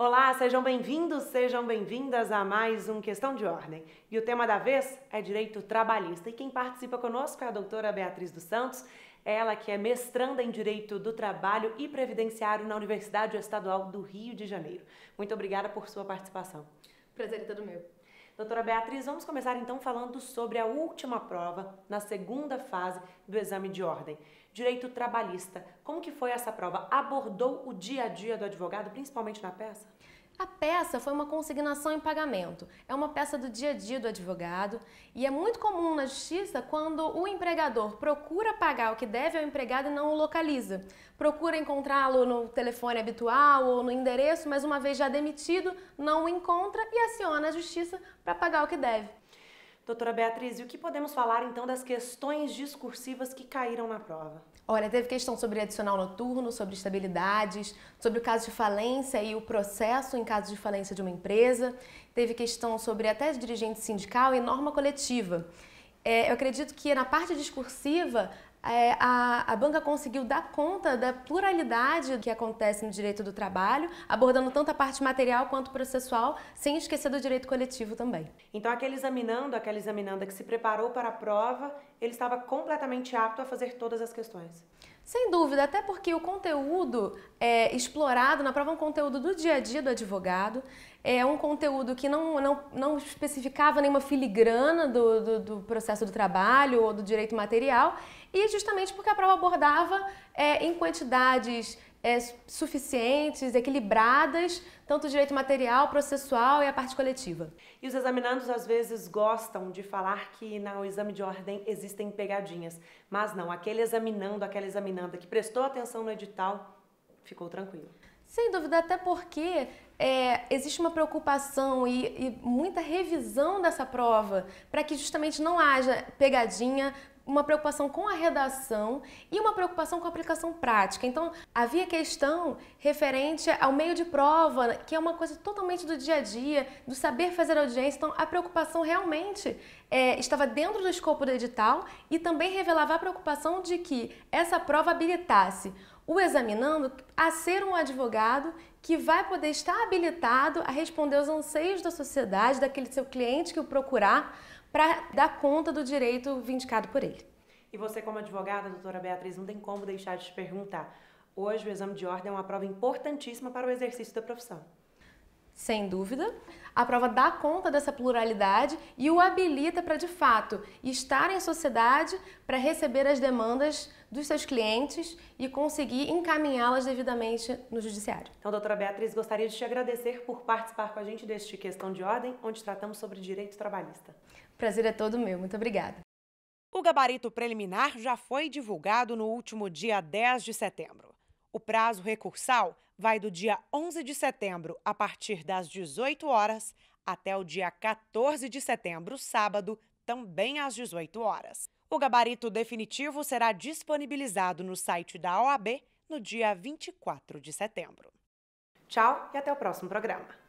Olá, sejam bem-vindos, sejam bem-vindas a mais um Questão de Ordem. E o tema da vez é direito trabalhista. E quem participa conosco é a doutora Beatriz dos Santos, ela que é mestranda em Direito do Trabalho e Previdenciário na Universidade Estadual do Rio de Janeiro. Muito obrigada por sua participação. Prazer é todo meu. Doutora Beatriz, vamos começar então falando sobre a última prova na segunda fase do exame de ordem. Direito trabalhista. Como que foi essa prova? Abordou o dia a dia do advogado, principalmente na peça? A peça foi uma consignação em pagamento. É uma peça do dia a dia do advogado e é muito comum na justiça quando o empregador procura pagar o que deve ao empregado e não o localiza. Procura encontrá-lo no telefone habitual ou no endereço, mas uma vez já demitido, não o encontra e aciona a justiça para pagar o que deve. Doutora Beatriz, e o que podemos falar então das questões discursivas que caíram na prova? Olha, teve questão sobre adicional noturno, sobre estabilidades, sobre o caso de falência e o processo em caso de falência de uma empresa, teve questão sobre até dirigente sindical e norma coletiva. É, eu acredito que na parte discursiva é, a, a banca conseguiu dar conta da pluralidade que acontece no direito do trabalho, abordando tanto a parte material quanto processual, sem esquecer do direito coletivo também. Então, aquele examinando, aquela examinanda que se preparou para a prova, ele estava completamente apto a fazer todas as questões. Sem dúvida, até porque o conteúdo é, explorado na prova é um conteúdo do dia a dia do advogado é um conteúdo que não, não, não especificava nenhuma filigrana do, do, do, processo do trabalho ou do direito material, e justamente porque a prova abordava é, em quantidades é, suficientes, equilibradas, tanto o direito material, processual e a parte coletiva. E os examinandos às vezes gostam de falar que no exame de ordem existem pegadinhas, mas não, aquele examinando, aquela examinanda que prestou atenção no edital, ficou tranquilo. Sem dúvida, até porque é, existe uma preocupação e, e muita revisão dessa prova para que justamente não haja pegadinha, uma preocupação com a redação e uma preocupação com a aplicação prática. Então, havia questão referente ao meio de prova, que é uma coisa totalmente do dia a dia, do saber fazer audiência. Então, a preocupação realmente é, estava dentro do escopo do edital e também revelava a preocupação de que essa prova habilitasse o examinando a ser um advogado que vai poder estar habilitado a responder aos anseios da sociedade, daquele seu cliente que o procurar, para dar conta do direito vindicado por ele. E você, como advogada, doutora Beatriz, não tem como deixar de te perguntar. Hoje, o exame de ordem é uma prova importantíssima para o exercício da profissão sem dúvida. A prova dá conta dessa pluralidade e o habilita para, de fato, estar em sociedade para receber as demandas dos seus clientes e conseguir encaminhá-las devidamente no judiciário. Então, doutora Beatriz, gostaria de te agradecer por participar com a gente deste Questão de Ordem, onde tratamos sobre direito trabalhista. O prazer é todo meu. Muito obrigada. O gabarito preliminar já foi divulgado no último dia 10 de setembro. O prazo recursal vai do dia 11 de setembro, a partir das 18 horas, até o dia 14 de setembro, sábado, também às 18 horas. O gabarito definitivo será disponibilizado no site da OAB no dia 24 de setembro. Tchau e até o próximo programa.